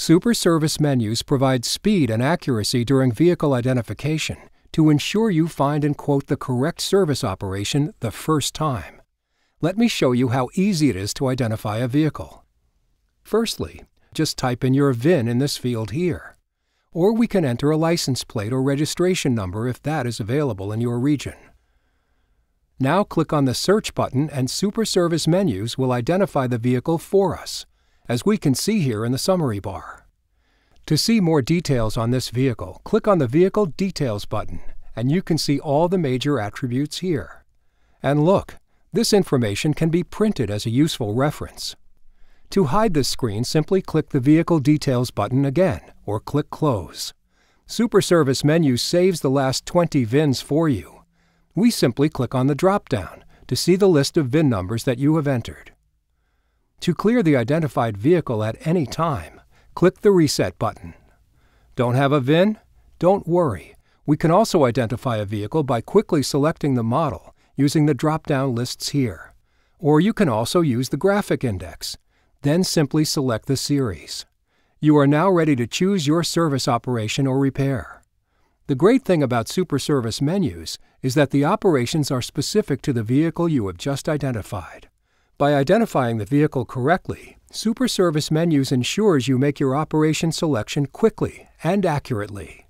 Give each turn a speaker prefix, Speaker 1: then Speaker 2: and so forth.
Speaker 1: Super Service menus provide speed and accuracy during vehicle identification to ensure you find and quote the correct service operation the first time. Let me show you how easy it is to identify a vehicle. Firstly, just type in your VIN in this field here. Or we can enter a license plate or registration number if that is available in your region. Now click on the Search button and Super Service menus will identify the vehicle for us, as we can see here in the summary bar. To see more details on this vehicle, click on the Vehicle Details button, and you can see all the major attributes here. And look, this information can be printed as a useful reference. To hide this screen, simply click the Vehicle Details button again, or click Close. Super Service menu saves the last 20 VINs for you. We simply click on the drop-down to see the list of VIN numbers that you have entered. To clear the identified vehicle at any time, click the Reset button. Don't have a VIN? Don't worry. We can also identify a vehicle by quickly selecting the model using the drop-down lists here. Or you can also use the graphic index. Then simply select the series. You are now ready to choose your service operation or repair. The great thing about Super Service menus is that the operations are specific to the vehicle you have just identified. By identifying the vehicle correctly, Super Service Menus ensures you make your operation selection quickly and accurately.